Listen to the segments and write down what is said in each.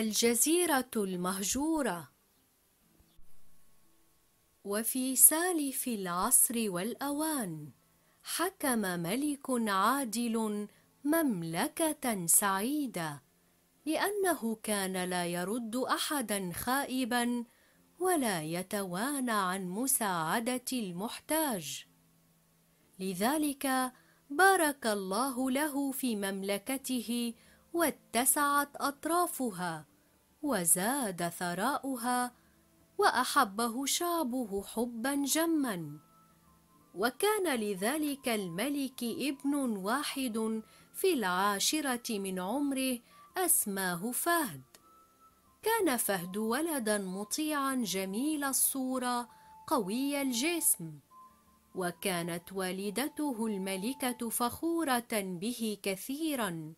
الجزيرة المهجورة وفي سالف العصر والأوان حكم ملك عادل مملكة سعيدة لأنه كان لا يرد أحدا خائبا ولا يتوانى عن مساعدة المحتاج لذلك بارك الله له في مملكته واتسعت أطرافها وزاد ثراؤها واحبه شعبه حبا جما وكان لذلك الملك ابن واحد في العاشره من عمره اسماه فهد كان فهد ولدا مطيعا جميل الصوره قوي الجسم وكانت والدته الملكه فخوره به كثيرا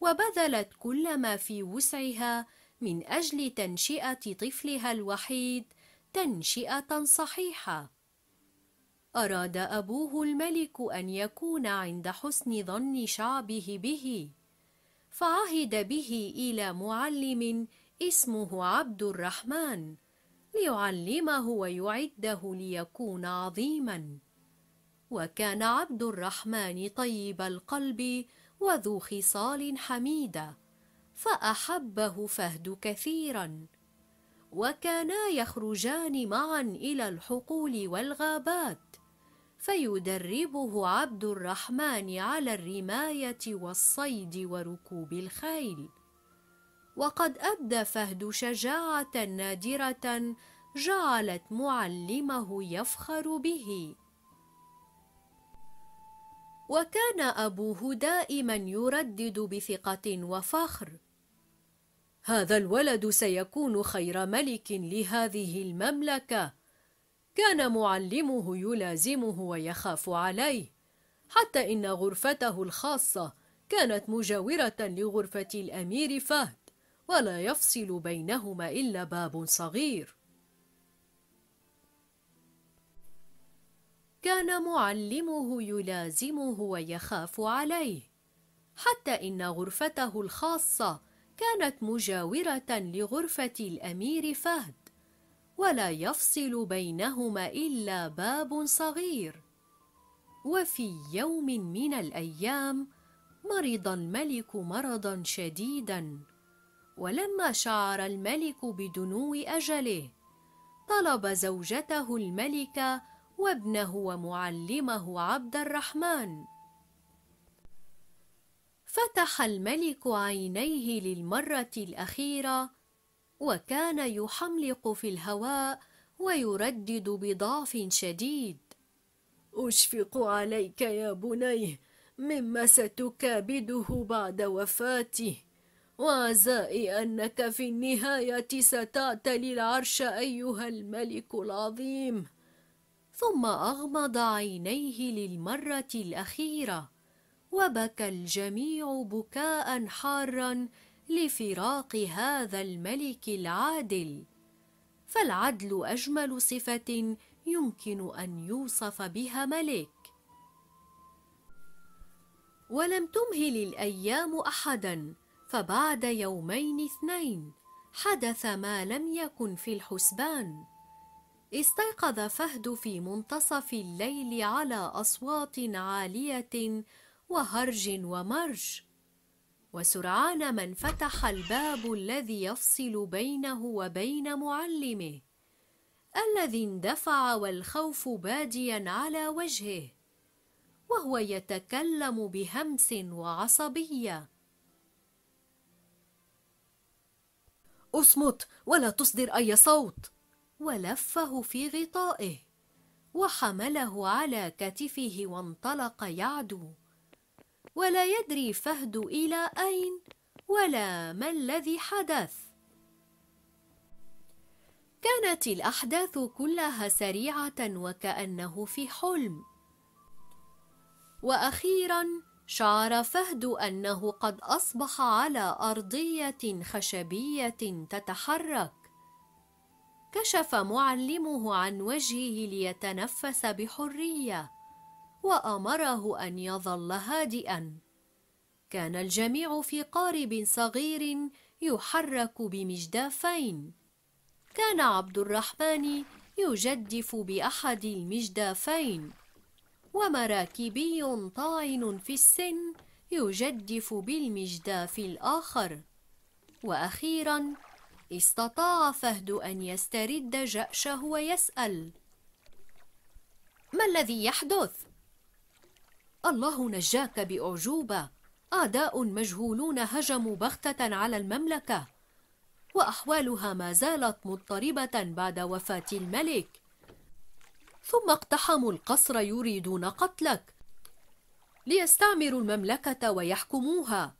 وبذلت كل ما في وسعها من أجل تنشئة طفلها الوحيد تنشئة صحيحة أراد أبوه الملك أن يكون عند حسن ظن شعبه به فعهد به إلى معلم اسمه عبد الرحمن ليعلمه ويعده ليكون عظيما وكان عبد الرحمن طيب القلب وذو خصال حميده فأحبه فهد كثيرا وكانا يخرجان معا إلى الحقول والغابات فيدربه عبد الرحمن على الرماية والصيد وركوب الخيل وقد أبدى فهد شجاعة نادرة جعلت معلمه يفخر به وكان أبوه دائما يردد بثقة وفخر هذا الولد سيكون خير ملك لهذه المملكة كان معلمه يلازمه ويخاف عليه حتى إن غرفته الخاصة كانت مجاورة لغرفة الأمير فهد ولا يفصل بينهما إلا باب صغير كان معلمه يلازمه ويخاف عليه حتى إن غرفته الخاصة كانت مجاورة لغرفة الأمير فهد ولا يفصل بينهما إلا باب صغير وفي يوم من الأيام مرض الملك مرضا شديدا ولما شعر الملك بدنو أجله طلب زوجته الملكة وابنه ومعلمه عبد الرحمن فتح الملك عينيه للمرة الأخيرة وكان يحملق في الهواء ويردد بضعف شديد أشفق عليك يا بني مما ستكابده بعد وفاته وعزائي أنك في النهاية ستعتلي العرش أيها الملك العظيم ثم أغمض عينيه للمرة الأخيرة وبكى الجميع بكاء حارا لفراق هذا الملك العادل فالعدل اجمل صفه يمكن ان يوصف بها ملك ولم تمهل الايام احدا فبعد يومين اثنين حدث ما لم يكن في الحسبان استيقظ فهد في منتصف الليل على اصوات عاليه وهرج ومرج وسرعان ما انفتح الباب الذي يفصل بينه وبين معلمه الذي اندفع والخوف باديا على وجهه وهو يتكلم بهمس وعصبيه اصمت ولا تصدر اي صوت ولفه في غطائه وحمله على كتفه وانطلق يعدو ولا يدري فهد إلى أين ولا ما الذي حدث كانت الأحداث كلها سريعة وكأنه في حلم وأخيراً شعر فهد أنه قد أصبح على أرضية خشبية تتحرك كشف معلمه عن وجهه ليتنفس بحريه وأمره أن يظل هادئا كان الجميع في قارب صغير يحرك بمجدافين كان عبد الرحمن يجدف بأحد المجدافين ومراكبي طاعن في السن يجدف بالمجداف الآخر وأخيراً استطاع فهد أن يسترد جأشه ويسأل ما الذي يحدث؟ الله نجاك بأعجوبة أعداء مجهولون هجموا بغتة على المملكة وأحوالها ما زالت مضطربة بعد وفاة الملك ثم اقتحموا القصر يريدون قتلك ليستعمروا المملكة ويحكموها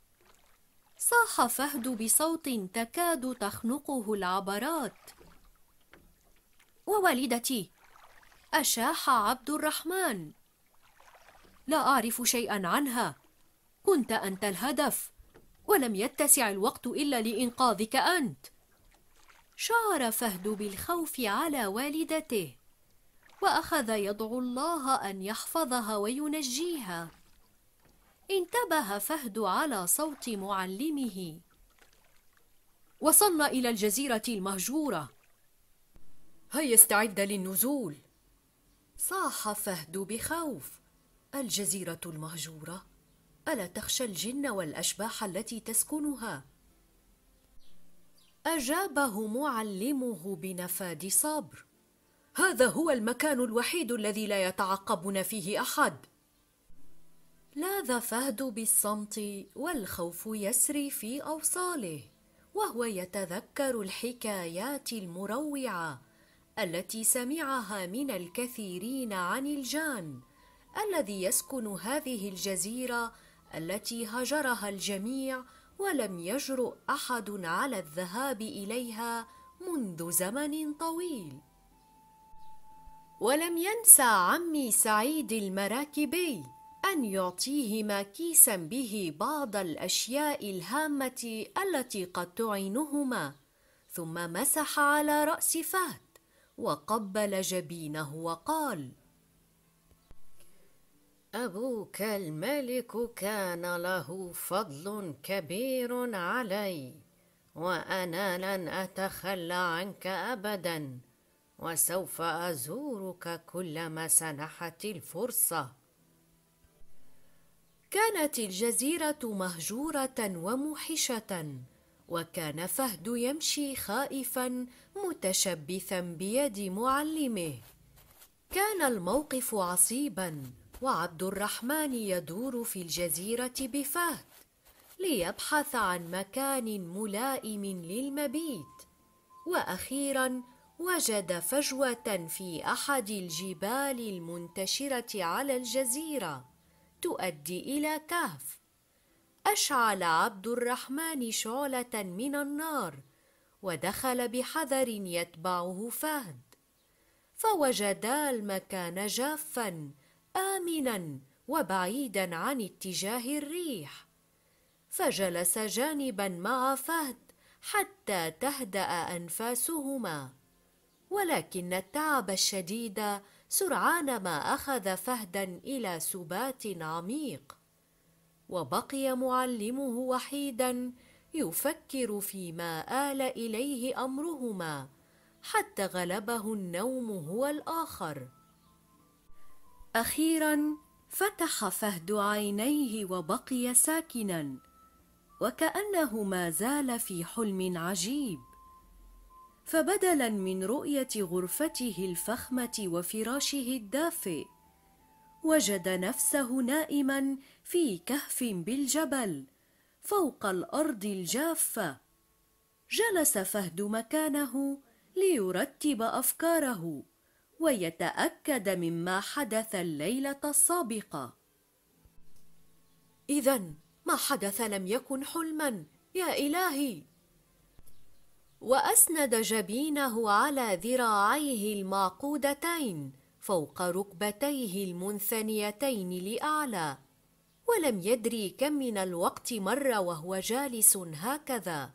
صاح فهد بصوت تكاد تخنقه العبرات ووالدتي أشاح عبد الرحمن لا أعرف شيئا عنها كنت أنت الهدف ولم يتسع الوقت إلا لإنقاذك أنت شعر فهد بالخوف على والدته وأخذ يدعو الله أن يحفظها وينجيها انتبه فهد على صوت معلمه وصلنا إلى الجزيرة المهجورة هيا استعد للنزول صاح فهد بخوف الجزيرة المهجورة ألا تخشى الجن والأشباح التي تسكنها؟ أجابه معلمه بنفاد صبر هذا هو المكان الوحيد الذي لا يتعقبنا فيه أحد لاذ فهد بالصمت والخوف يسري في أوصاله وهو يتذكر الحكايات المروعة التي سمعها من الكثيرين عن الجان الذي يسكن هذه الجزيرة التي هجرها الجميع ولم يجرؤ أحد على الذهاب إليها منذ زمن طويل ولم ينسى عمي سعيد المراكبي أن يعطيهما كيسا به بعض الأشياء الهامة التي قد تعينهما ثم مسح على رأس فهد وقبل جبينه وقال أبوك الملك كان له فضل كبير علي وأنا لن أتخلى عنك أبدا وسوف أزورك كلما سنحت الفرصة كانت الجزيرة مهجورة وموحشة وكان فهد يمشي خائفا متشبثا بيد معلمه كان الموقف عصيبا وعبد الرحمن يدور في الجزيرة بفهد ليبحث عن مكان ملائم للمبيت وأخيرا وجد فجوة في أحد الجبال المنتشرة على الجزيرة تؤدي إلى كهف أشعل عبد الرحمن شعلة من النار ودخل بحذر يتبعه فهد فوجدا المكان جافا آمنا وبعيدا عن اتجاه الريح فجلس جانبا مع فهد حتى تهدأ أنفاسهما ولكن التعب الشديد سرعان ما أخذ فهدا إلى سبات عميق وبقي معلمه وحيدا يفكر فيما آل إليه أمرهما حتى غلبه النوم هو الآخر أخيرا فتح فهد عينيه وبقي ساكنا وكأنه ما زال في حلم عجيب فبدلا من رؤية غرفته الفخمة وفراشه الدافئ وجد نفسه نائما في كهف بالجبل فوق الأرض الجافة جلس فهد مكانه ليرتب أفكاره ويتأكد مما حدث الليلة السابقة إذا ما حدث لم يكن حلما يا إلهي وأسند جبينه على ذراعيه المعقودتين فوق ركبتيه المنثنيتين لأعلى ولم يدري كم من الوقت مر وهو جالس هكذا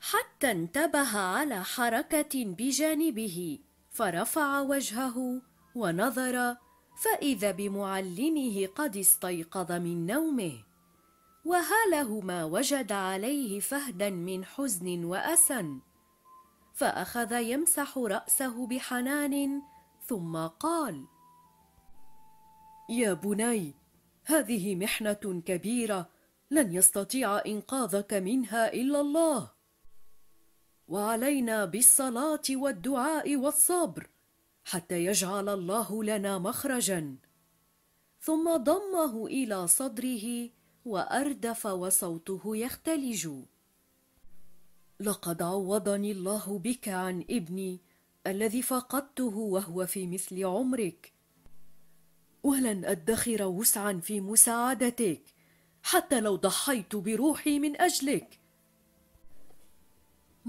حتى انتبه على حركة بجانبه فرفع وجهه ونظر فاذا بمعلمه قد استيقظ من نومه وهاله ما وجد عليه فهدا من حزن واسى فاخذ يمسح راسه بحنان ثم قال يا بني هذه محنه كبيره لن يستطيع انقاذك منها الا الله وعلينا بالصلاه والدعاء والصبر حتى يجعل الله لنا مخرجا ثم ضمه الى صدره واردف وصوته يختلج لقد عوضني الله بك عن ابني الذي فقدته وهو في مثل عمرك ولن ادخر وسعا في مساعدتك حتى لو ضحيت بروحي من اجلك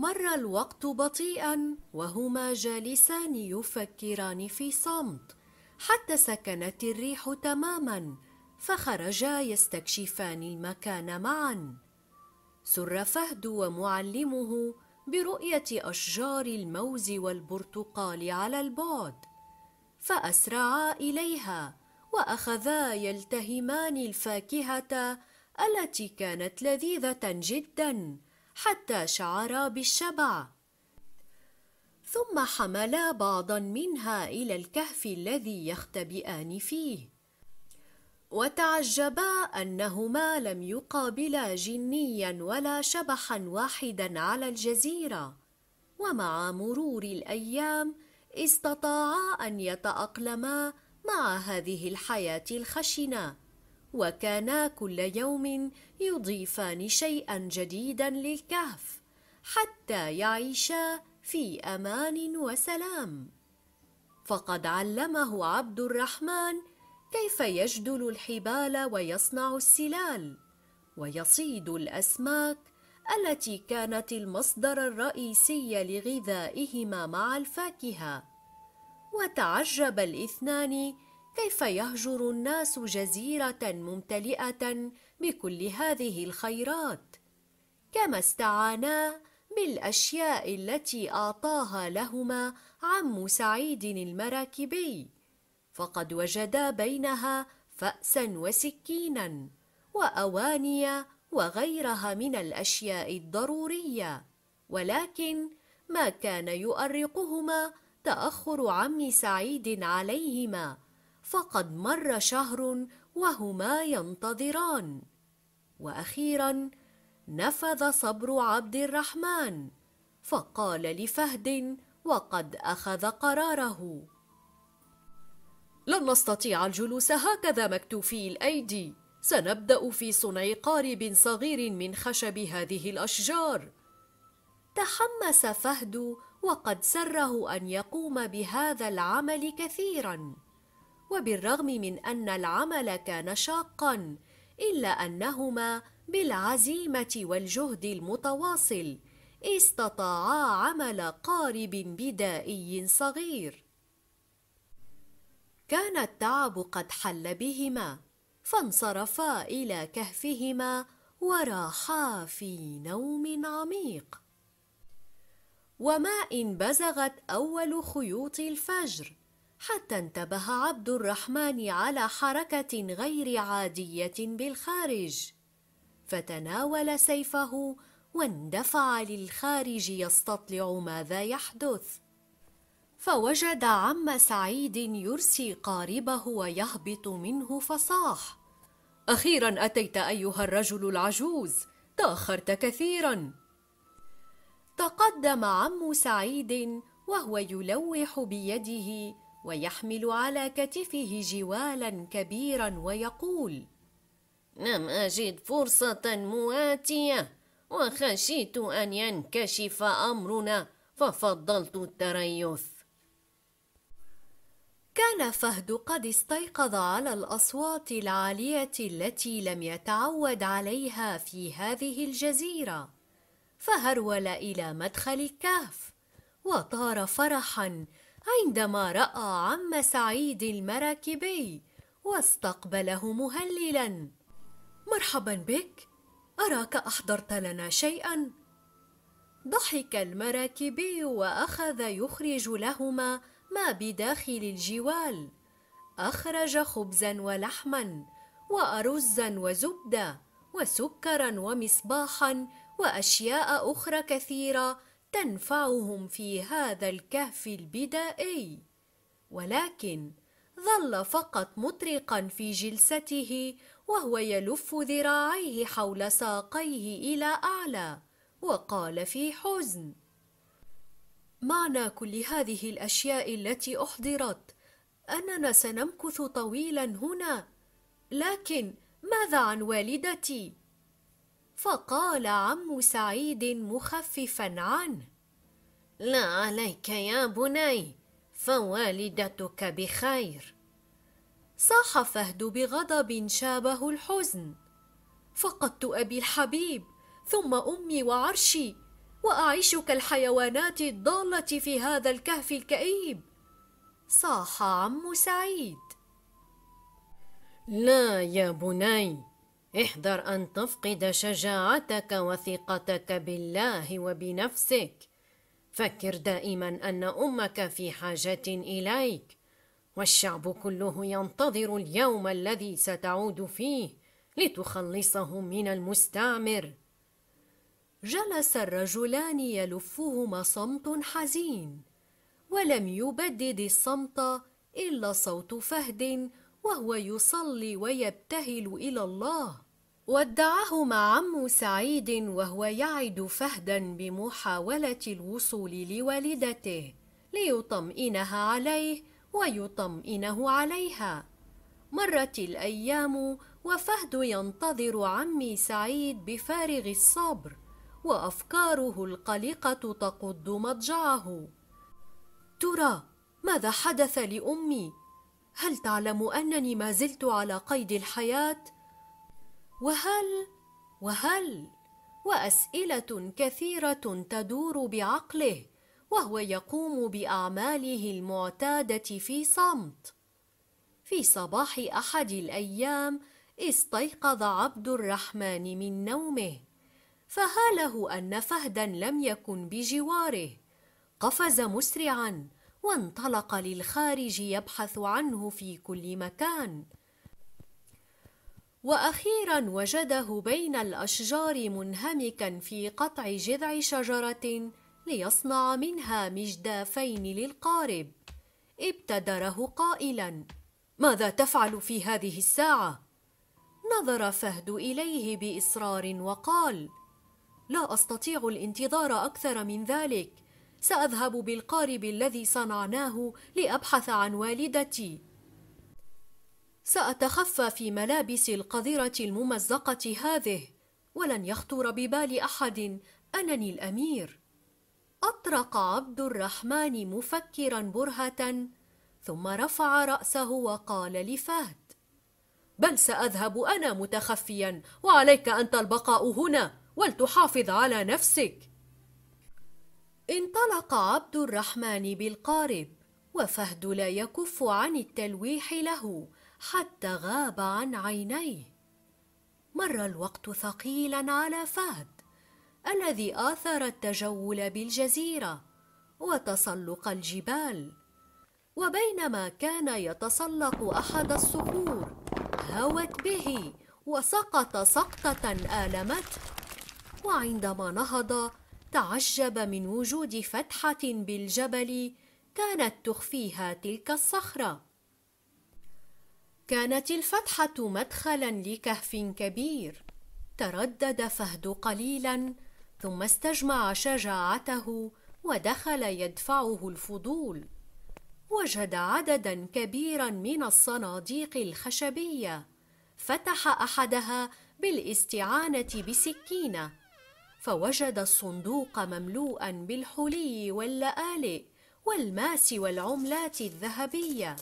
مر الوقت بطيئا وهما جالسان يفكران في صمت حتى سكنت الريح تماما فخرجا يستكشفان المكان معا سر فهد ومعلمه برؤيه اشجار الموز والبرتقال على البعد فاسرعا اليها واخذا يلتهمان الفاكهه التي كانت لذيذه جدا حتى شعرا بالشبع ثم حملا بعضا منها الى الكهف الذي يختبئان فيه وتعجبا انهما لم يقابلا جنيا ولا شبحا واحدا على الجزيره ومع مرور الايام استطاعا ان يتاقلما مع هذه الحياه الخشنه وكانا كل يوم يضيفان شيئا جديدا للكهف حتى يعيشا في امان وسلام فقد علمه عبد الرحمن كيف يجدل الحبال ويصنع السلال ويصيد الاسماك التي كانت المصدر الرئيسي لغذائهما مع الفاكهه وتعجب الاثنان كيف يهجر الناس جزيره ممتلئه بكل هذه الخيرات كما استعانا بالاشياء التي اعطاها لهما عم سعيد المراكبي فقد وجدا بينها فاسا وسكينا واواني وغيرها من الاشياء الضروريه ولكن ما كان يؤرقهما تاخر عم سعيد عليهما فقد مر شهر وهما ينتظران واخيرا نفذ صبر عبد الرحمن فقال لفهد وقد اخذ قراره لن نستطيع الجلوس هكذا مكتوفي الايدي سنبدا في صنع قارب صغير من خشب هذه الاشجار تحمس فهد وقد سره ان يقوم بهذا العمل كثيرا وبالرغم من أن العمل كان شاقا إلا أنهما بالعزيمة والجهد المتواصل استطاعا عمل قارب بدائي صغير كان التعب قد حل بهما فانصرفا إلى كهفهما وراحا في نوم عميق وما إن بزغت أول خيوط الفجر حتى انتبه عبد الرحمن على حركة غير عادية بالخارج فتناول سيفه واندفع للخارج يستطلع ماذا يحدث فوجد عم سعيد يرسي قاربه ويهبط منه فصاح اخيرا اتيت ايها الرجل العجوز تاخرت كثيرا تقدم عم سعيد وهو يلوح بيده ويحمل على كتفه جوالا كبيرا ويقول لم نعم، أجد فرصة مواتية وخشيت أن ينكشف أمرنا ففضلت التريث كان فهد قد استيقظ على الأصوات العالية التي لم يتعود عليها في هذه الجزيرة فهرول إلى مدخل الكهف وطار فرحا عندما رأى عم سعيد المراكبي واستقبله مهللا مرحبا بك أراك أحضرت لنا شيئا ضحك المراكبي وأخذ يخرج لهما ما بداخل الجوال أخرج خبزا ولحما وأرزا وزبدة وسكرا ومصباحا وأشياء أخرى كثيرة تنفعهم في هذا الكهف البدائي ولكن ظل فقط مطرقا في جلسته وهو يلف ذراعيه حول ساقيه الى اعلى وقال في حزن معنى كل هذه الاشياء التي احضرت اننا سنمكث طويلا هنا لكن ماذا عن والدتي فقال عم سعيد مخففا عنه لا عليك يا بني فوالدتك بخير صاح فهد بغضب شابه الحزن فقدت ابي الحبيب ثم امي وعرشي واعيش كالحيوانات الضاله في هذا الكهف الكئيب صاح عم سعيد لا يا بني احذر أن تفقد شجاعتك وثقتك بالله وبنفسك فكر دائما أن أمك في حاجة إليك والشعب كله ينتظر اليوم الذي ستعود فيه لتخلصه من المستعمر جلس الرجلان يلفهما صمت حزين ولم يبدد الصمت الا صوت فهد وهو يصلي ويبتهل الى الله ودعهما عم سعيد وهو يعد فهدا بمحاولة الوصول لوالدته ليطمئنها عليه ويطمئنه عليها مرت الأيام وفهد ينتظر عمي سعيد بفارغ الصبر وأفكاره القلقة تقض مضجعه ترى ماذا حدث لأمي؟ هل تعلم أنني ما زلت على قيد الحياة؟ وهل وهل واسئله كثيره تدور بعقله وهو يقوم باعماله المعتاده في صمت في صباح احد الايام استيقظ عبد الرحمن من نومه فهاله ان فهدا لم يكن بجواره قفز مسرعا وانطلق للخارج يبحث عنه في كل مكان واخيرا وجده بين الاشجار منهمكا في قطع جذع شجره ليصنع منها مجدافين للقارب ابتدره قائلا ماذا تفعل في هذه الساعه نظر فهد اليه باصرار وقال لا استطيع الانتظار اكثر من ذلك ساذهب بالقارب الذي صنعناه لابحث عن والدتي سأتخفى في ملابس القذرة الممزقة هذه ولن يخطر ببال أحد أنني الأمير أطرق عبد الرحمن مفكرا برهة ثم رفع رأسه وقال لفهد بل سأذهب أنا متخفيا وعليك أنت البقاء هنا ولتحافظ على نفسك انطلق عبد الرحمن بالقارب وفهد لا يكف عن التلويح له حتى غاب عن عينيه مر الوقت ثقيلا على فهد الذي آثر التجول بالجزيرة وتسلق الجبال وبينما كان يتسلق أحد الصخور هوت به وسقط سقطة آلمته وعندما نهض تعجب من وجود فتحة بالجبل كانت تخفيها تلك الصخرة كانت الفتحة مدخلا لكهف كبير تردد فهد قليلا ثم استجمع شجاعته ودخل يدفعه الفضول وجد عددا كبيرا من الصناديق الخشبيه فتح احدها بالاستعانه بسكينه فوجد الصندوق مملوءا بالحلي واللالئ والماس والعملات الذهبيه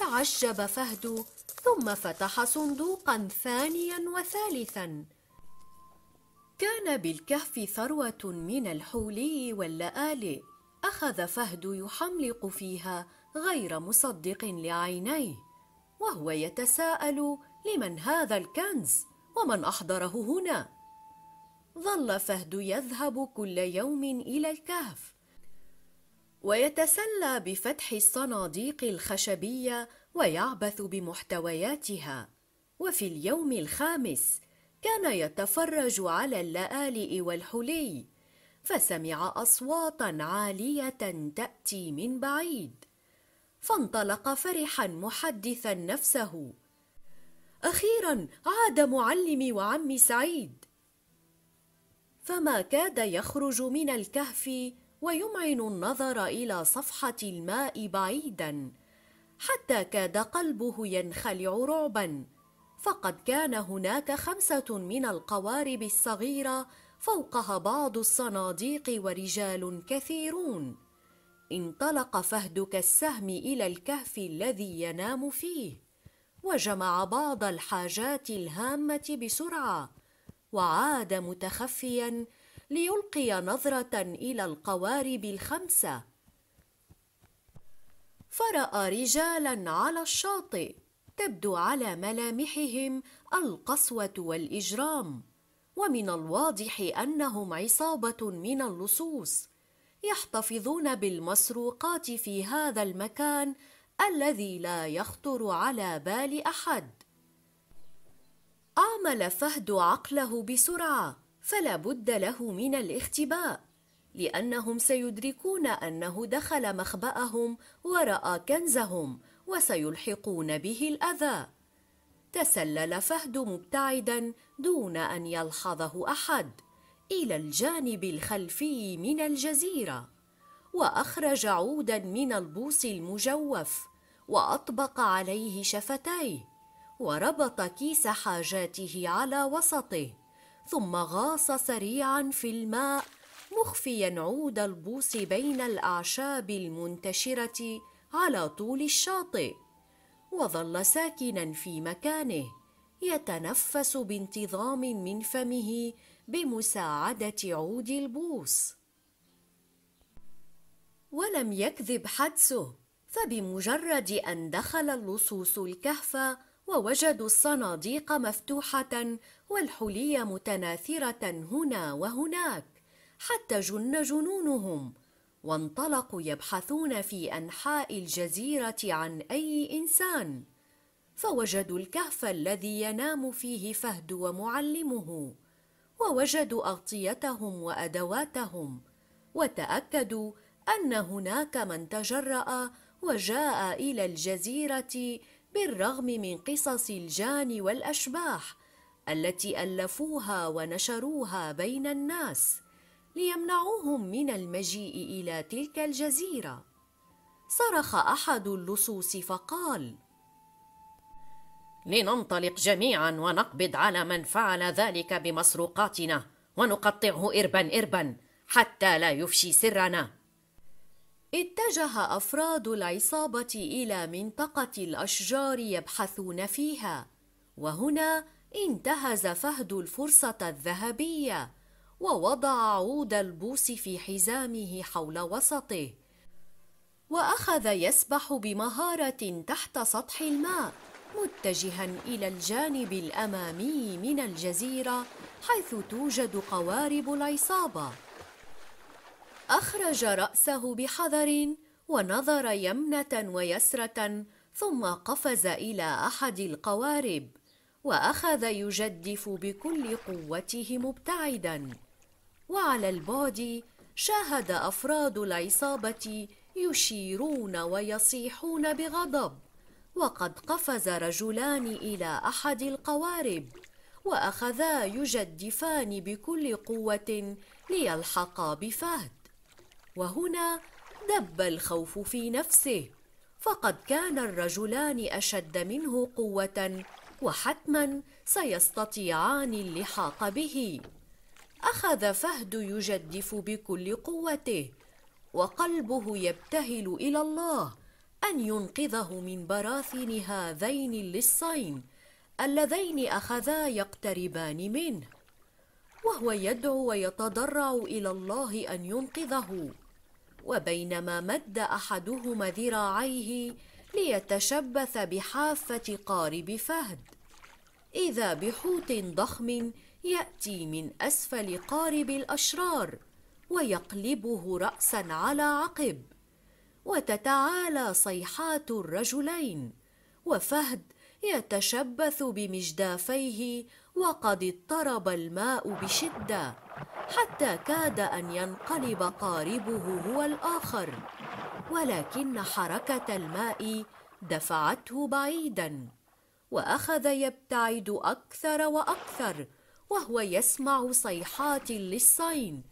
تعجب فهد ثم فتح صندوقا ثانيا وثالثا كان بالكهف ثروة من الحولي واللآلئ أخذ فهد يحملق فيها غير مصدق لعينيه وهو يتساءل لمن هذا الكنز ومن أحضره هنا ظل فهد يذهب كل يوم إلى الكهف ويتسلى بفتح الصناديق الخشبيه ويعبث بمحتوياتها وفي اليوم الخامس كان يتفرج على اللآلئ والحلي فسمع اصواتا عاليه تاتي من بعيد فانطلق فرحا محدثا نفسه اخيرا عاد معلمي وعمي سعيد فما كاد يخرج من الكهف ويمعن النظر الى صفحه الماء بعيدا حتى كاد قلبه ينخلع رعبا فقد كان هناك خمسه من القوارب الصغيره فوقها بعض الصناديق ورجال كثيرون انطلق فهد كالسهم الى الكهف الذي ينام فيه وجمع بعض الحاجات الهامه بسرعه وعاد متخفيا ليلقي نظرة إلى القوارب الخمسة فرأى رجالا على الشاطئ تبدو على ملامحهم القسوة والإجرام ومن الواضح أنهم عصابة من اللصوص يحتفظون بالمسروقات في هذا المكان الذي لا يخطر على بال أحد آمل فهد عقله بسرعة فلا بد له من الاختباء لانهم سيدركون انه دخل مخباهم وراى كنزهم وسيلحقون به الاذى تسلل فهد مبتعدا دون ان يلحظه احد الى الجانب الخلفي من الجزيره واخرج عودا من البوص المجوف واطبق عليه شفتيه وربط كيس حاجاته على وسطه ثم غاص سريعا في الماء مخفيا عود البوص بين الاعشاب المنتشره على طول الشاطئ وظل ساكنا في مكانه يتنفس بانتظام من فمه بمساعده عود البوص ولم يكذب حدسه فبمجرد ان دخل اللصوص الكهف ووجدوا الصناديق مفتوحه والحلي متناثرة هنا وهناك حتى جن جنونهم وانطلقوا يبحثون في أنحاء الجزيرة عن أي إنسان فوجدوا الكهف الذي ينام فيه فهد ومعلمه ووجدوا أغطيتهم وأدواتهم وتأكدوا أن هناك من تجرأ وجاء إلى الجزيرة بالرغم من قصص الجان والأشباح التي الفوها ونشروها بين الناس ليمنعوهم من المجيء الى تلك الجزيره صرخ احد اللصوص فقال لننطلق جميعا ونقبض على من فعل ذلك بمسروقاتنا ونقطعه اربا اربا حتى لا يفشي سرنا اتجه افراد العصابه الى منطقه الاشجار يبحثون فيها وهنا انتهز فهد الفرصة الذهبية ووضع عود البوس في حزامه حول وسطه وأخذ يسبح بمهارة تحت سطح الماء متجها إلى الجانب الأمامي من الجزيرة حيث توجد قوارب العصابة أخرج رأسه بحذر ونظر يمنة ويسرة ثم قفز إلى أحد القوارب وأخذ يجدف بكل قوته مبتعدا وعلى البعد شاهد أفراد العصابة يشيرون ويصيحون بغضب وقد قفز رجلان إلى أحد القوارب وأخذا يجدفان بكل قوة ليلحقا بفهد وهنا دب الخوف في نفسه فقد كان الرجلان أشد منه قوة وحتما سيستطيعان اللحاق به اخذ فهد يجدف بكل قوته وقلبه يبتهل الى الله ان ينقذه من براثن هذين اللصين اللذين اخذا يقتربان منه وهو يدعو ويتضرع الى الله ان ينقذه وبينما مد احدهما ذراعيه ليتشبث بحافه قارب فهد إذا بحوت ضخم يأتي من أسفل قارب الأشرار ويقلبه رأسا على عقب وتتعالى صيحات الرجلين وفهد يتشبث بمجدافيه وقد اضطرب الماء بشده حتى كاد ان ينقلب قاربه هو الاخر ولكن حركه الماء دفعته بعيدا واخذ يبتعد اكثر واكثر وهو يسمع صيحات للصين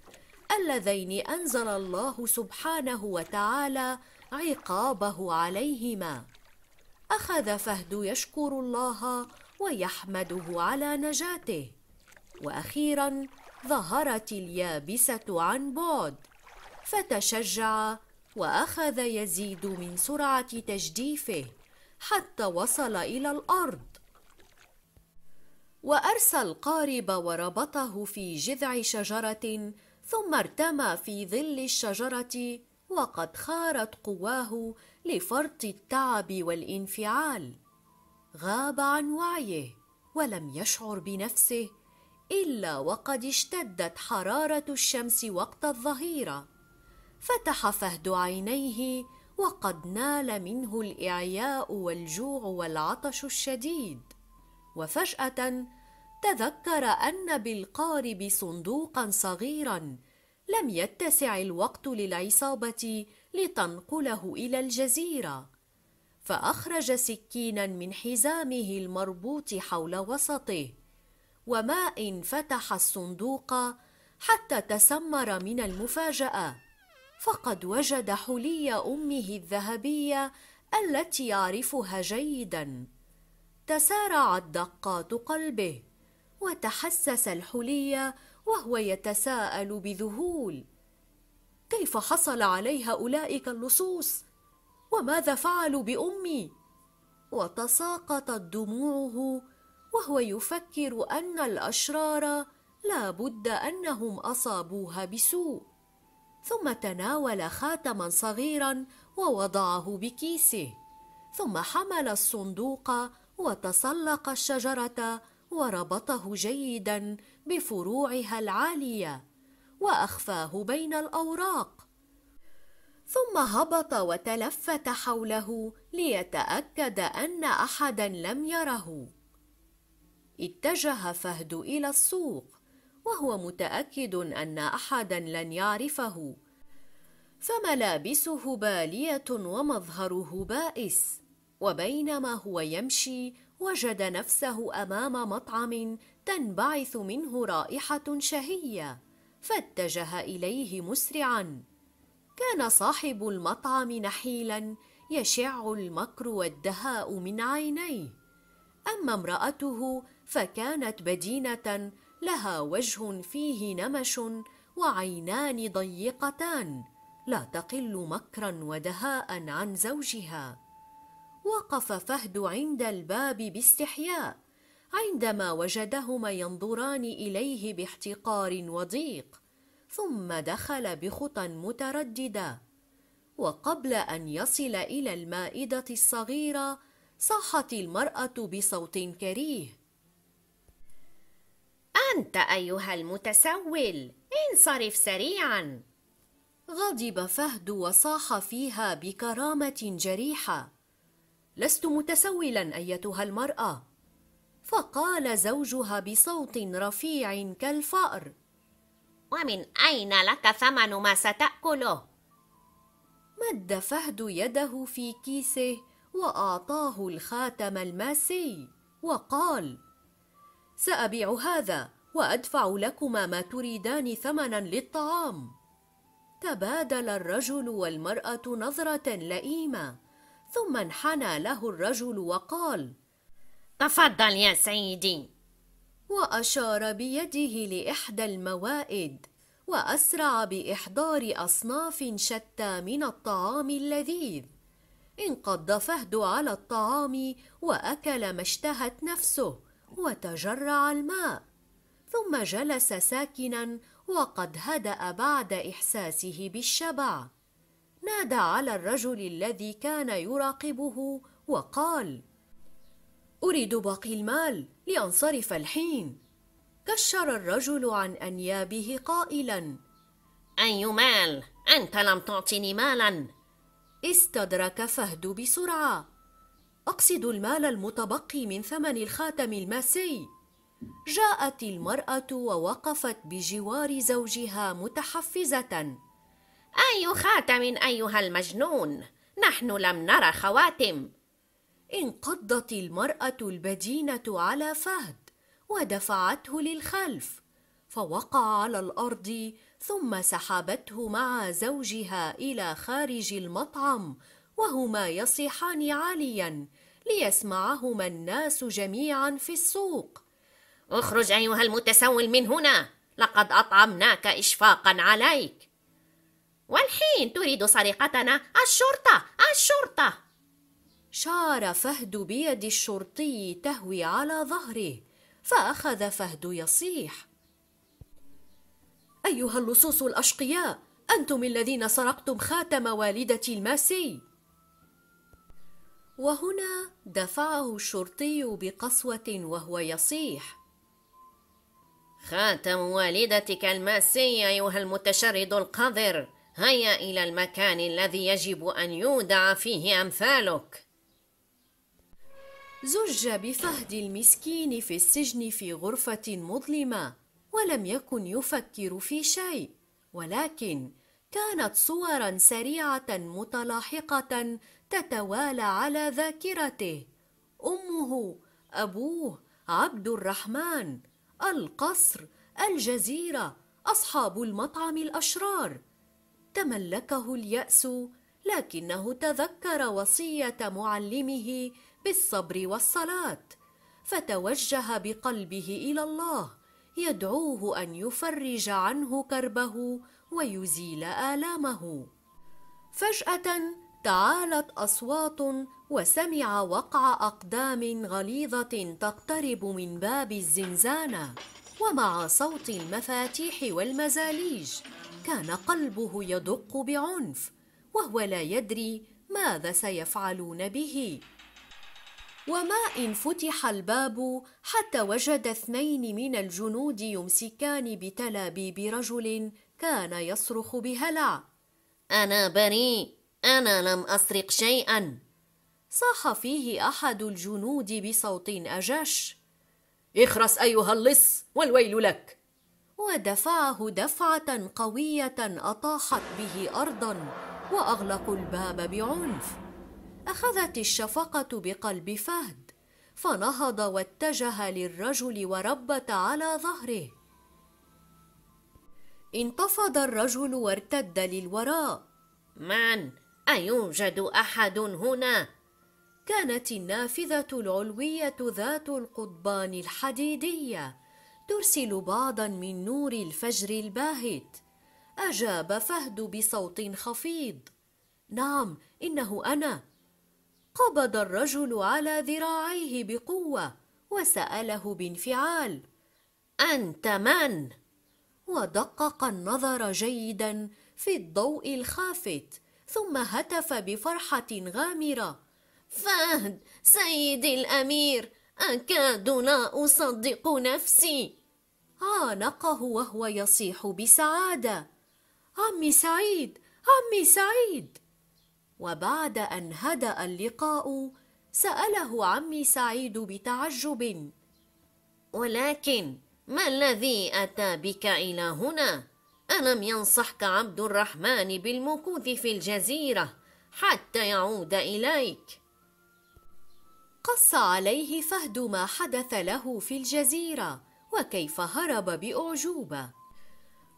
اللذين انزل الله سبحانه وتعالى عقابه عليهما اخذ فهد يشكر الله ويحمده على نجاته واخيرا ظهرت اليابسه عن بعد فتشجع واخذ يزيد من سرعه تجديفه حتى وصل إلى الأرض وأرسى القارب وربطه في جذع شجرة ثم ارتمى في ظل الشجرة وقد خارت قواه لفرط التعب والانفعال غاب عن وعيه ولم يشعر بنفسه الا وقد اشتدت حراره الشمس وقت الظهيره فتح فهد عينيه وقد نال منه الاعياء والجوع والعطش الشديد وفجاه تذكر ان بالقارب صندوقا صغيرا لم يتسع الوقت للعصابه لتنقله الى الجزيره فاخرج سكينا من حزامه المربوط حول وسطه ان فتح الصندوق حتى تسمر من المفاجاه فقد وجد حلي امه الذهبيه التي يعرفها جيدا تسارعت دقات قلبه وتحسس الحلي وهو يتساءل بذهول كيف حصل عليها اولئك اللصوص وماذا فعلوا بامي وتساقطت دموعه وهو يفكر ان الاشرار لا بد انهم اصابوها بسوء ثم تناول خاتما صغيرا ووضعه بكيسه ثم حمل الصندوق وتسلق الشجره وربطه جيدا بفروعها العاليه واخفاه بين الاوراق ثم هبط وتلفت حوله ليتاكد ان احدا لم يره اتجه فهد الى السوق وهو متأكد أن أحدا لن يعرفه فملابسه بالية ومظهره بائس وبينما هو يمشي وجد نفسه أمام مطعم تنبعث منه رائحة شهية فاتجه إليه مسرعا كان صاحب المطعم نحيلا يشع المكر والدهاء من عينيه أما امرأته فكانت بدينة لها وجه فيه نمش وعينان ضيقتان لا تقل مكرا ودهاء عن زوجها وقف فهد عند الباب باستحياء عندما وجدهما ينظران اليه باحتقار وضيق ثم دخل بخطى متردده وقبل ان يصل الى المائده الصغيره صاحت المراه بصوت كريه أنت أيها المتسول انصرف سريعا غضب فهد وصاح فيها بكرامة جريحة لست متسولا أيتها المرأة فقال زوجها بصوت رفيع كالفأر ومن أين لك ثمن ما ستأكله؟ مد فهد يده في كيسه وأعطاه الخاتم الماسي وقال سأبيع هذا وأدفع لكما ما تريدان ثمنا للطعام تبادل الرجل والمرأة نظرة لئيمة ثم انحنى له الرجل وقال تفضل يا سيدي وأشار بيده لإحدى الموائد وأسرع بإحضار أصناف شتى من الطعام اللذيذ انقض فهد على الطعام وأكل ما اشتهت نفسه وتجرع الماء ثم جلس ساكنا وقد هدا بعد احساسه بالشبع نادى على الرجل الذي كان يراقبه وقال اريد باقي المال لانصرف الحين كشر الرجل عن انيابه قائلا اي مال انت لم تعطني مالا استدرك فهد بسرعه أقصد المال المتبقي من ثمن الخاتم الماسي جاءت المرأة ووقفت بجوار زوجها متحفزة أي خاتم أيها المجنون نحن لم نرى خواتم انقضت المرأة البدينة على فهد ودفعته للخلف فوقع على الأرض ثم سحبته مع زوجها إلى خارج المطعم وهما يصيحان عاليا ليسمعهما الناس جميعا في السوق اخرج ايها المتسول من هنا لقد اطعمناك اشفاقا عليك والحين تريد سرقتنا الشرطه الشرطه شار فهد بيد الشرطي تهوي على ظهره فاخذ فهد يصيح ايها اللصوص الاشقياء انتم الذين سرقتم خاتم والدتي الماسي وهنا دفعه الشرطي بقسوة وهو يصيح خاتم والدتك الماسي أيها المتشرد القذر هيا إلى المكان الذي يجب أن يودع فيه أمثالك زج بفهد المسكين في السجن في غرفة مظلمة ولم يكن يفكر في شيء ولكن كانت صورا سريعة متلاحقة تتوالى على ذاكرته امه ابوه عبد الرحمن القصر الجزيره اصحاب المطعم الاشرار تملكه الياس لكنه تذكر وصيه معلمه بالصبر والصلاه فتوجه بقلبه الى الله يدعوه ان يفرج عنه كربه ويزيل الامه فجاه تعالت اصوات وسمع وقع اقدام غليظه تقترب من باب الزنزانه ومع صوت المفاتيح والمزاليج كان قلبه يدق بعنف وهو لا يدري ماذا سيفعلون به وما ان فتح الباب حتى وجد اثنين من الجنود يمسكان بتلابيب رجل كان يصرخ بهلع انا بريء أنا لم أسرق شيئا صاح فيه أحد الجنود بصوت أجش اخرس أيها اللص والويل لك ودفعه دفعة قوية أطاحت به أرضا وأغلقوا الباب بعنف أخذت الشفقة بقلب فهد فنهض واتجه للرجل وربت على ظهره انتفض الرجل وارتد للوراء من أيوجد أحد هنا؟ كانت النافذة العلوية ذات القضبان الحديدية ترسل بعضا من نور الفجر الباهت. أجاب فهد بصوت خفيض: "نعم، إنه أنا". قبض الرجل على ذراعيه بقوة وسأله بانفعال: "أنت من؟" ودقق النظر جيدا في الضوء الخافت ثم هتف بفرحة غامرة فهد سيدي الأمير أكاد لا أصدق نفسي عانقه وهو يصيح بسعادة عمي سعيد عمي سعيد وبعد أن هدأ اللقاء سأله عمي سعيد بتعجب ولكن ما الذي أتى بك إلى هنا؟ ألم ينصحك عبد الرحمن بالمكوث في الجزيرة حتى يعود إليك؟ قص عليه فهد ما حدث له في الجزيرة وكيف هرب بأعجوبة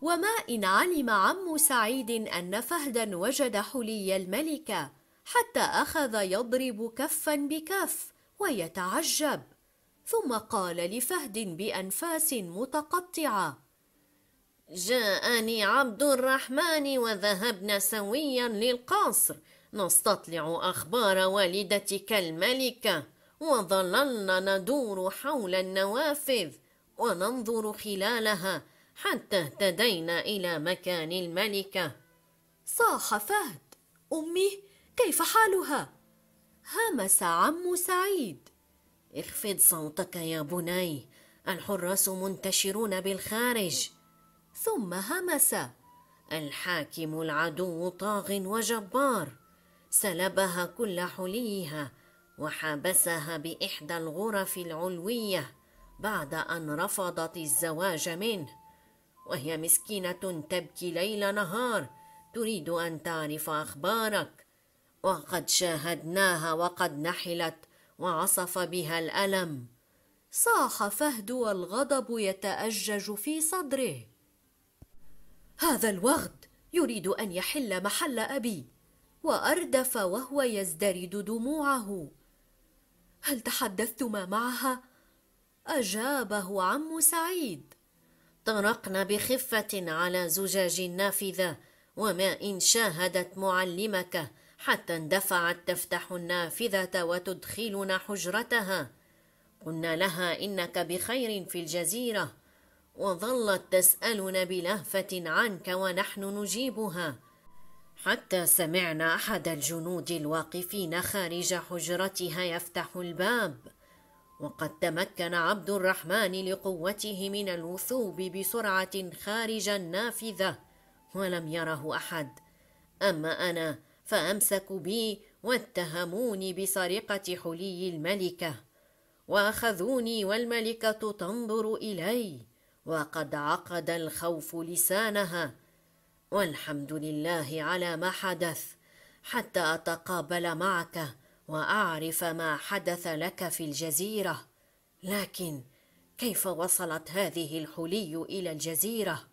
وما إن علم عم سعيد أن فهدا وجد حلي الملكة حتى أخذ يضرب كفا بكف ويتعجب ثم قال لفهد بأنفاس متقطعة جاءني عبد الرحمن وذهبنا سويا للقصر نستطلع أخبار والدتك الملكة وظللنا ندور حول النوافذ وننظر خلالها حتى اهتدينا إلى مكان الملكة صاح فهد أمي كيف حالها؟ همس عم سعيد اخفض صوتك يا بني الحراس منتشرون بالخارج ثم همس الحاكم العدو طاغ وجبار سلبها كل حليها وحبسها باحدى الغرف العلويه بعد ان رفضت الزواج منه وهي مسكينه تبكي ليل نهار تريد ان تعرف اخبارك وقد شاهدناها وقد نحلت وعصف بها الالم صاح فهد والغضب يتاجج في صدره هذا الوغد يريد أن يحل محل أبي وأردف وهو يزدرد دموعه هل تحدثتما معها؟ أجابه عم سعيد طرقنا بخفة على زجاج النافذة وما إن شاهدت معلمك حتى اندفعت تفتح النافذة وتدخلنا حجرتها قلنا لها إنك بخير في الجزيرة وظلت تسألنا بلهفة عنك ونحن نجيبها حتى سمعنا أحد الجنود الواقفين خارج حجرتها يفتح الباب وقد تمكن عبد الرحمن لقوته من الوثوب بسرعة خارج النافذة ولم يره أحد أما أنا فأمسكوا بي واتهموني بسرقة حلي الملكة وأخذوني والملكة تنظر إلي وقد عقد الخوف لسانها والحمد لله على ما حدث حتى اتقابل معك واعرف ما حدث لك في الجزيره لكن كيف وصلت هذه الحلي الى الجزيره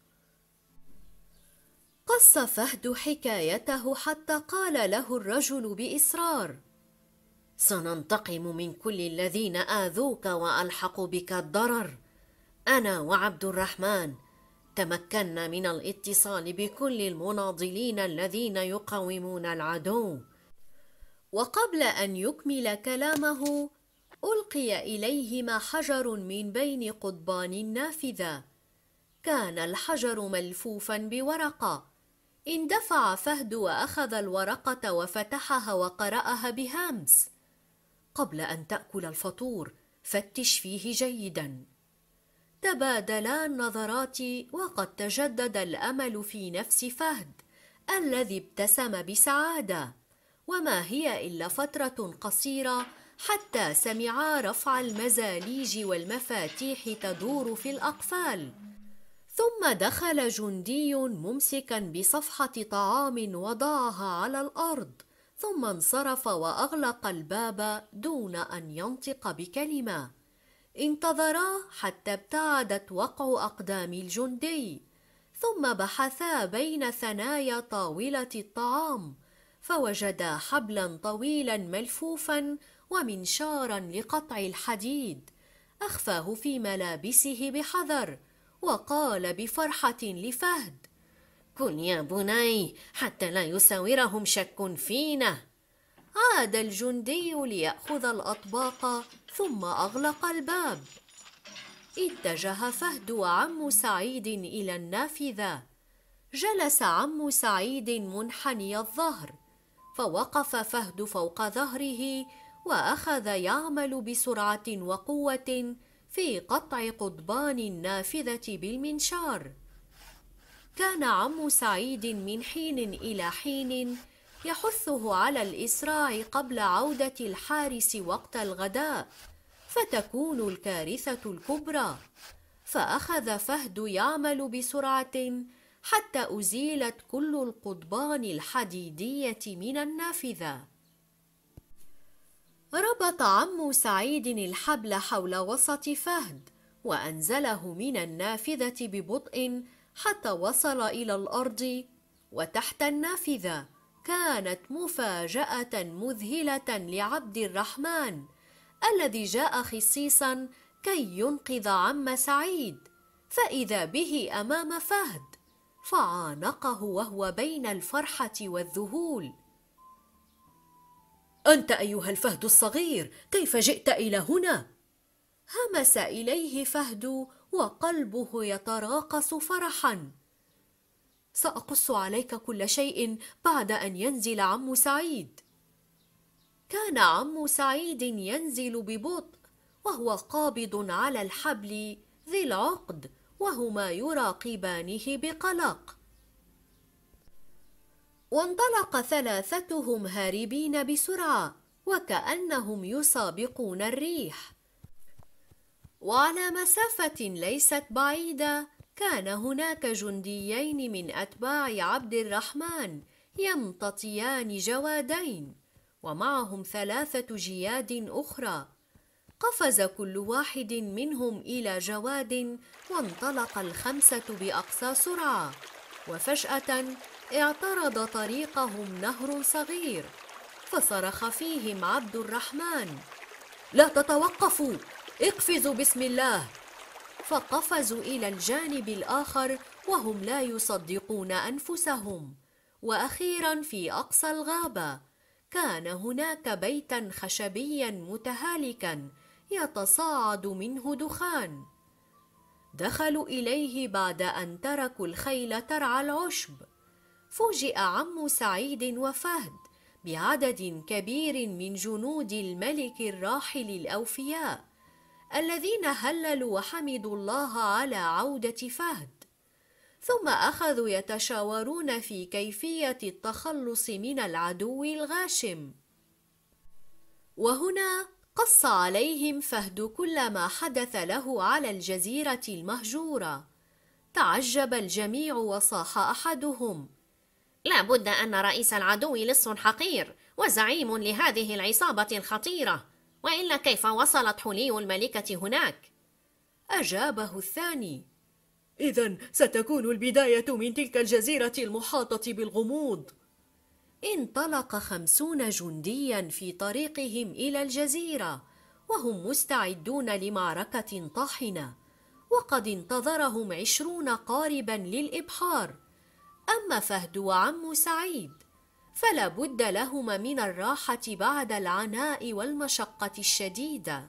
قص فهد حكايته حتى قال له الرجل باصرار سننتقم من كل الذين اذوك والحق بك الضرر أنا وعبد الرحمن تمكنا من الاتصال بكل المناضلين الذين يقاومون العدو وقبل أن يكمل كلامه ألقي إليهما حجر من بين قضبان النافذة كان الحجر ملفوفا بورقة اندفع فهد وأخذ الورقة وفتحها وقرأها بهمس قبل أن تأكل الفطور فتش فيه جيداً تبادلا النظرات وقد تجدد الامل في نفس فهد الذي ابتسم بسعاده وما هي الا فتره قصيره حتى سمعا رفع المزاليج والمفاتيح تدور في الاقفال ثم دخل جندي ممسكا بصفحه طعام وضعها على الارض ثم انصرف واغلق الباب دون ان ينطق بكلمه انتظرا حتى ابتعدت وقع أقدام الجندي ثم بحثا بين ثنايا طاولة الطعام فوجدا حبلا طويلا ملفوفا ومنشارا لقطع الحديد أخفاه في ملابسه بحذر وقال بفرحة لفهد كن يا بني حتى لا يساورهم شك فينا عاد الجندي ليأخذ الأطباق ثم أغلق الباب اتجه فهد وعم سعيد إلى النافذة جلس عم سعيد منحني الظهر فوقف فهد فوق ظهره وأخذ يعمل بسرعة وقوة في قطع قضبان النافذة بالمنشار كان عم سعيد من حين إلى حين يحثه على الإسراع قبل عودة الحارس وقت الغداء فتكون الكارثة الكبرى فأخذ فهد يعمل بسرعة حتى أزيلت كل القضبان الحديدية من النافذة ربط عم سعيد الحبل حول وسط فهد وأنزله من النافذة ببطء حتى وصل إلى الأرض وتحت النافذة كانت مفاجأة مذهلة لعبد الرحمن الذي جاء خصيصا كي ينقذ عم سعيد فإذا به أمام فهد فعانقه وهو بين الفرحة والذهول أنت أيها الفهد الصغير كيف جئت إلى هنا؟ همس إليه فهد وقلبه يتراقص فرحاً سأقص عليك كل شيء بعد أن ينزل عم سعيد كان عم سعيد ينزل ببطء وهو قابض على الحبل ذي العقد وهما يراقبانه بقلق وانطلق ثلاثتهم هاربين بسرعه وكانهم يسابقون الريح وعلى مسافه ليست بعيده كان هناك جنديين من أتباع عبد الرحمن يمتطيان جوادين ومعهم ثلاثة جياد أخرى قفز كل واحد منهم إلى جواد وانطلق الخمسة بأقصى سرعة وفجأة اعترض طريقهم نهر صغير فصرخ فيهم عبد الرحمن لا تتوقفوا اقفزوا بسم الله فقفزوا إلى الجانب الآخر وهم لا يصدقون أنفسهم وأخيرا في أقصى الغابة كان هناك بيتا خشبيا متهالكا يتصاعد منه دخان دخلوا إليه بعد أن تركوا الخيل ترعى العشب فوجئ عم سعيد وفهد بعدد كبير من جنود الملك الراحل الأوفياء الذين هللوا وحمدوا الله على عودة فهد ثم أخذوا يتشاورون في كيفية التخلص من العدو الغاشم وهنا قص عليهم فهد كل ما حدث له على الجزيرة المهجورة تعجب الجميع وصاح أحدهم لابد أن رئيس العدو لص حقير وزعيم لهذه العصابة الخطيرة والا كيف وصلت حلي الملكه هناك اجابه الثاني اذا ستكون البدايه من تلك الجزيره المحاطه بالغموض انطلق خمسون جنديا في طريقهم الى الجزيره وهم مستعدون لمعركه طاحنه وقد انتظرهم عشرون قاربا للابحار اما فهد وعم سعيد فلا بد لهما من الراحه بعد العناء والمشقه الشديده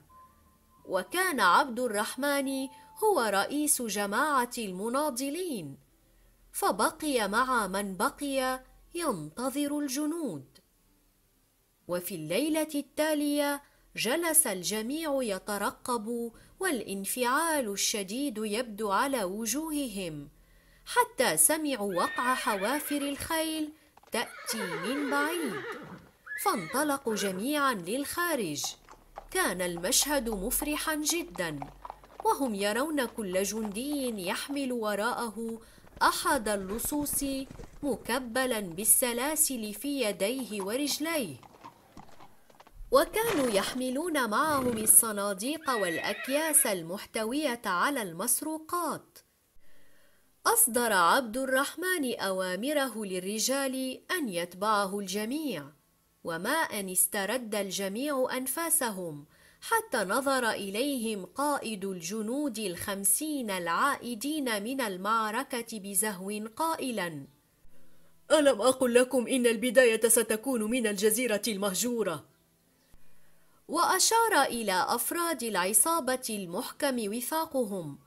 وكان عبد الرحمن هو رئيس جماعه المناضلين فبقي مع من بقي ينتظر الجنود وفي الليله التاليه جلس الجميع يترقب والانفعال الشديد يبدو على وجوههم حتى سمعوا وقع حوافر الخيل تأتي من بعيد فانطلقوا جميعا للخارج كان المشهد مفرحا جدا وهم يرون كل جندي يحمل وراءه احد اللصوص مكبلا بالسلاسل في يديه ورجليه وكانوا يحملون معهم الصناديق والاكياس المحتويه على المسروقات أصدر عبد الرحمن أوامره للرجال أن يتبعه الجميع وما أن استرد الجميع أنفاسهم حتى نظر إليهم قائد الجنود الخمسين العائدين من المعركة بزهو قائلا ألم أقل لكم إن البداية ستكون من الجزيرة المهجورة وأشار إلى أفراد العصابة المحكم وثاقهم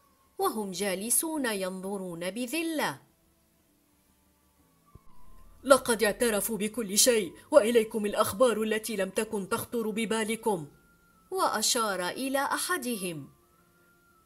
وهم جالسون ينظرون بذلة لقد اعترفوا بكل شيء وإليكم الأخبار التي لم تكن تخطر ببالكم وأشار إلى أحدهم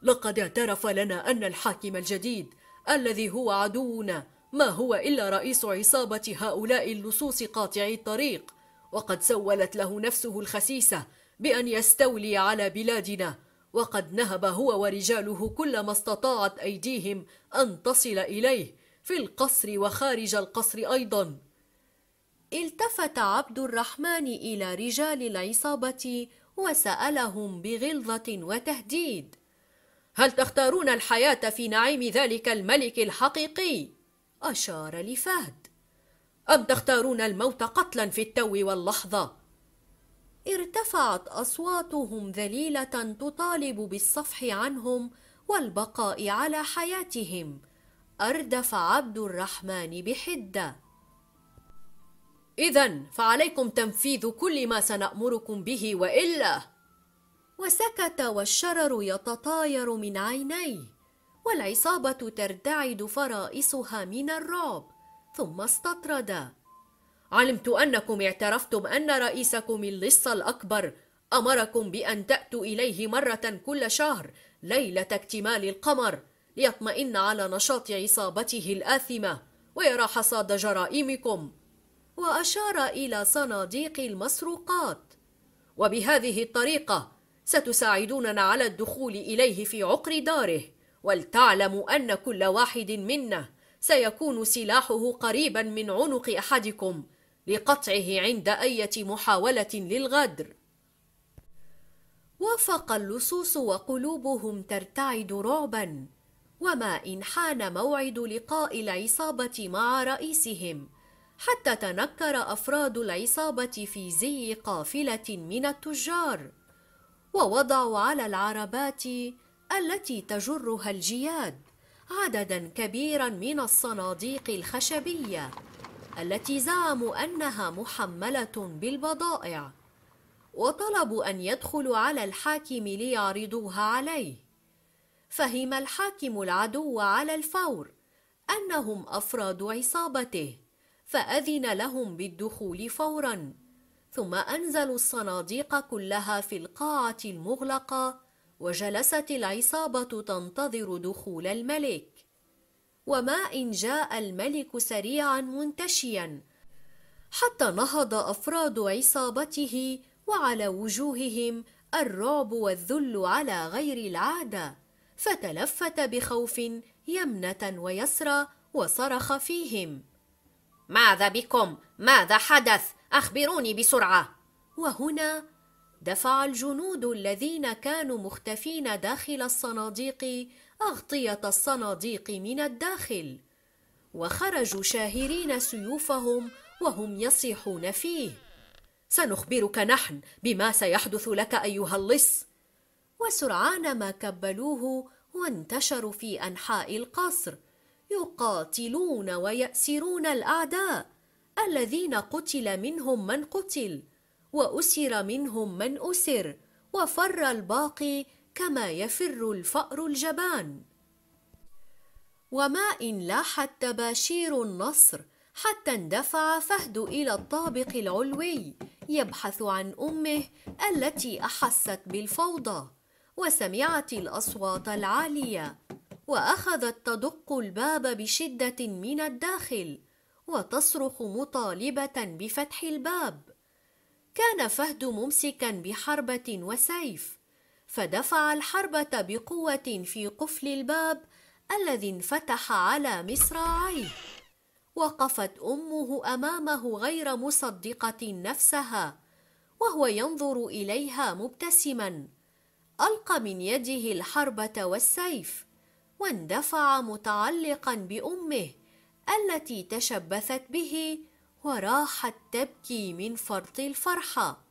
لقد اعترف لنا أن الحاكم الجديد الذي هو عدونا ما هو إلا رئيس عصابة هؤلاء اللصوص قاطعي الطريق وقد سولت له نفسه الخسيسة بأن يستولي على بلادنا وقد نهب هو ورجاله كل ما استطاعت أيديهم أن تصل إليه في القصر وخارج القصر أيضا التفت عبد الرحمن إلى رجال العصابة وسألهم بغلظة وتهديد هل تختارون الحياة في نعيم ذلك الملك الحقيقي؟ أشار لفهد أم تختارون الموت قتلا في التو واللحظة؟ ارتفعت اصواتهم ذليله تطالب بالصفح عنهم والبقاء على حياتهم اردف عبد الرحمن بحده اذا فعليكم تنفيذ كل ما سنامركم به والا وسكت والشرر يتطاير من عينيه والعصابه ترتعد فرائصها من الرعب ثم استطرد علمت أنكم اعترفتم أن رئيسكم اللص الأكبر أمركم بأن تأتوا إليه مرة كل شهر ليلة اكتمال القمر ليطمئن على نشاط عصابته الآثمة ويرى حصاد جرائمكم وأشار إلى صناديق المسروقات وبهذه الطريقة ستساعدوننا على الدخول إليه في عقر داره ولتعلموا أن كل واحد منا سيكون سلاحه قريبا من عنق أحدكم لقطعه عند أية محاولة للغدر وافق اللصوص وقلوبهم ترتعد رعبا وما إن حان موعد لقاء العصابة مع رئيسهم حتى تنكر أفراد العصابة في زي قافلة من التجار ووضعوا على العربات التي تجرها الجياد عددا كبيرا من الصناديق الخشبيه التي زعموا أنها محملة بالبضائع وطلبوا أن يدخلوا على الحاكم ليعرضوها عليه فهم الحاكم العدو على الفور أنهم أفراد عصابته فأذن لهم بالدخول فورا ثم أنزلوا الصناديق كلها في القاعة المغلقة وجلست العصابة تنتظر دخول الملك وما إن جاء الملك سريعا منتشيا حتى نهض أفراد عصابته وعلى وجوههم الرعب والذل على غير العادة فتلفت بخوف يمنة ويسرى وصرخ فيهم ماذا بكم ماذا حدث أخبروني بسرعة وهنا دفع الجنود الذين كانوا مختفين داخل الصناديق أغطية الصناديق من الداخل وخرجوا شاهرين سيوفهم وهم يصيحون فيه سنخبرك نحن بما سيحدث لك أيها اللص وسرعان ما كبلوه وانتشروا في أنحاء القصر يقاتلون ويأسرون الأعداء الذين قتل منهم من قتل وأسر منهم من أسر وفر الباقي كما يفر الفأر الجبان وما إن لاحت تباشير النصر حتى اندفع فهد إلى الطابق العلوي يبحث عن أمه التي أحست بالفوضى وسمعت الأصوات العالية وأخذت تدق الباب بشدة من الداخل وتصرخ مطالبة بفتح الباب كان فهد ممسكا بحربة وسيف فدفع الحربة بقوة في قفل الباب الذي انفتح على مصراعيه وقفت امه امامه غير مصدقه نفسها وهو ينظر اليها مبتسما القى من يده الحربه والسيف واندفع متعلقا بامه التي تشبثت به وراحت تبكي من فرط الفرحه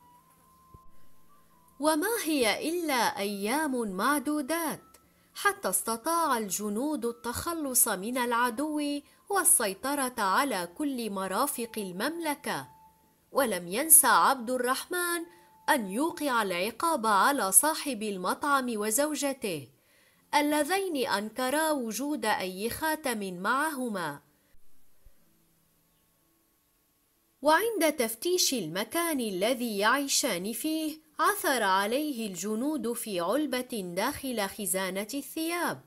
وما هي إلا أيام معدودات حتى استطاع الجنود التخلص من العدو والسيطرة على كل مرافق المملكة ولم ينسى عبد الرحمن أن يوقع العقاب على صاحب المطعم وزوجته اللذين أنكرا وجود أي خاتم معهما وعند تفتيش المكان الذي يعيشان فيه عثر عليه الجنود في علبة داخل خزانة الثياب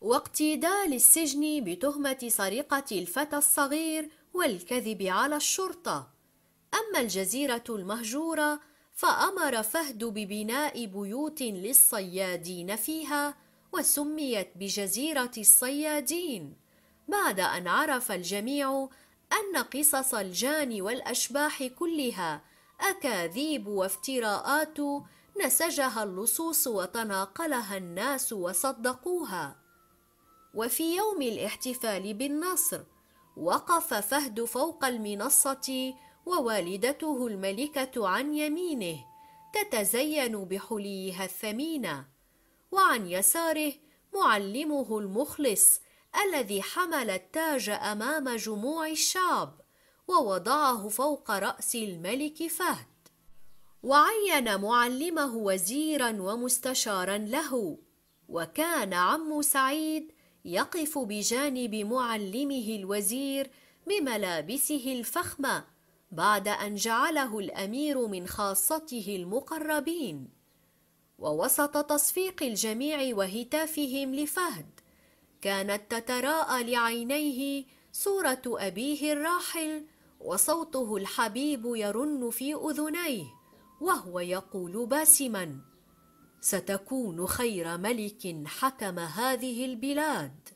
واقتيدا للسجن بتهمة سرقة الفتى الصغير والكذب على الشرطة أما الجزيرة المهجورة فأمر فهد ببناء بيوت للصيادين فيها وسميت بجزيرة الصيادين بعد أن عرف الجميع أن قصص الجان والأشباح كلها اكاذيب وافتراءات نسجها اللصوص وتناقلها الناس وصدقوها وفي يوم الاحتفال بالنصر وقف فهد فوق المنصه ووالدته الملكه عن يمينه تتزين بحليها الثمينه وعن يساره معلمه المخلص الذي حمل التاج امام جموع الشعب ووضعه فوق راس الملك فهد وعين معلمه وزيرا ومستشارا له وكان عم سعيد يقف بجانب معلمه الوزير بملابسه الفخمه بعد ان جعله الامير من خاصته المقربين ووسط تصفيق الجميع وهتافهم لفهد كانت تتراءى لعينيه صوره ابيه الراحل وصوته الحبيب يرن في اذنيه وهو يقول باسما ستكون خير ملك حكم هذه البلاد